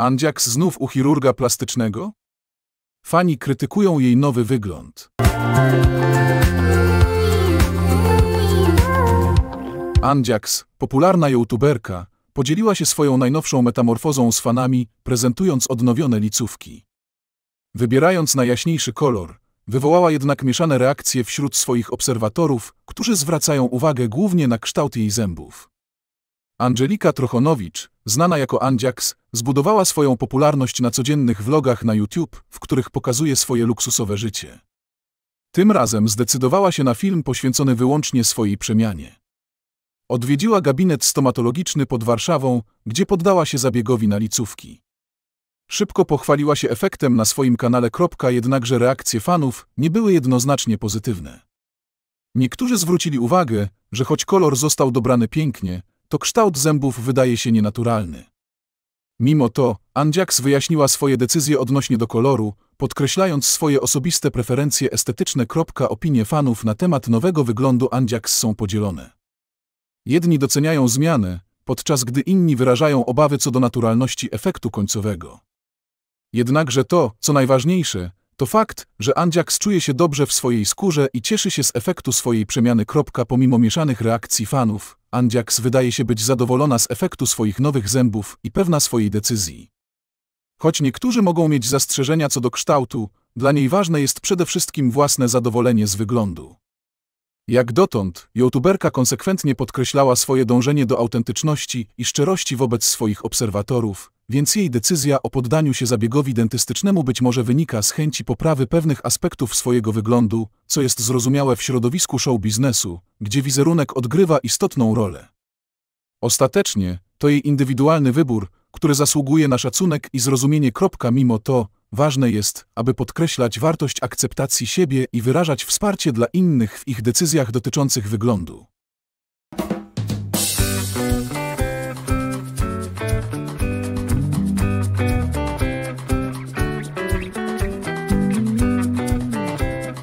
Andziaks znów u chirurga plastycznego? Fani krytykują jej nowy wygląd. Andziaks, popularna youtuberka, podzieliła się swoją najnowszą metamorfozą z fanami, prezentując odnowione licówki. Wybierając najjaśniejszy kolor, wywołała jednak mieszane reakcje wśród swoich obserwatorów, którzy zwracają uwagę głównie na kształt jej zębów. Angelika Trochonowicz, znana jako Andziaks, zbudowała swoją popularność na codziennych vlogach na YouTube, w których pokazuje swoje luksusowe życie. Tym razem zdecydowała się na film poświęcony wyłącznie swojej przemianie. Odwiedziła gabinet stomatologiczny pod Warszawą, gdzie poddała się zabiegowi na licówki. Szybko pochwaliła się efektem na swoim kanale. Jednakże reakcje fanów nie były jednoznacznie pozytywne. Niektórzy zwrócili uwagę, że choć kolor został dobrany pięknie, to kształt zębów wydaje się nienaturalny. Mimo to, Andziaks wyjaśniła swoje decyzje odnośnie do koloru, podkreślając swoje osobiste preferencje estetyczne. Opinie fanów na temat nowego wyglądu Andziaks są podzielone. Jedni doceniają zmiany, podczas gdy inni wyrażają obawy co do naturalności efektu końcowego. Jednakże to, co najważniejsze, to fakt, że Andziaks czuje się dobrze w swojej skórze i cieszy się z efektu swojej przemiany. Pomimo mieszanych reakcji fanów, Andiaks wydaje się być zadowolona z efektu swoich nowych zębów i pewna swojej decyzji. Choć niektórzy mogą mieć zastrzeżenia co do kształtu, dla niej ważne jest przede wszystkim własne zadowolenie z wyglądu. Jak dotąd, youtuberka konsekwentnie podkreślała swoje dążenie do autentyczności i szczerości wobec swoich obserwatorów, więc jej decyzja o poddaniu się zabiegowi dentystycznemu być może wynika z chęci poprawy pewnych aspektów swojego wyglądu, co jest zrozumiałe w środowisku show biznesu, gdzie wizerunek odgrywa istotną rolę. Ostatecznie to jej indywidualny wybór, który zasługuje na szacunek i zrozumienie. Mimo to ważne jest, aby podkreślać wartość akceptacji siebie i wyrażać wsparcie dla innych w ich decyzjach dotyczących wyglądu.